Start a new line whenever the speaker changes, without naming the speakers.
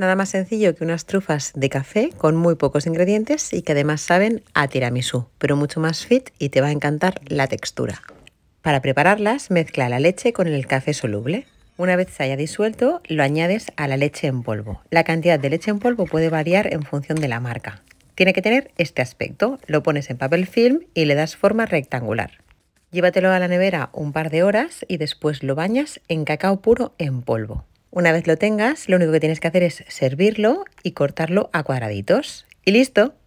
Nada más sencillo que unas trufas de café con muy pocos ingredientes y que además saben a tiramisú, pero mucho más fit y te va a encantar la textura. Para prepararlas, mezcla la leche con el café soluble. Una vez se haya disuelto, lo añades a la leche en polvo. La cantidad de leche en polvo puede variar en función de la marca. Tiene que tener este aspecto. Lo pones en papel film y le das forma rectangular. Llévatelo a la nevera un par de horas y después lo bañas en cacao puro en polvo. Una vez lo tengas, lo único que tienes que hacer es servirlo y cortarlo a cuadraditos. Y listo,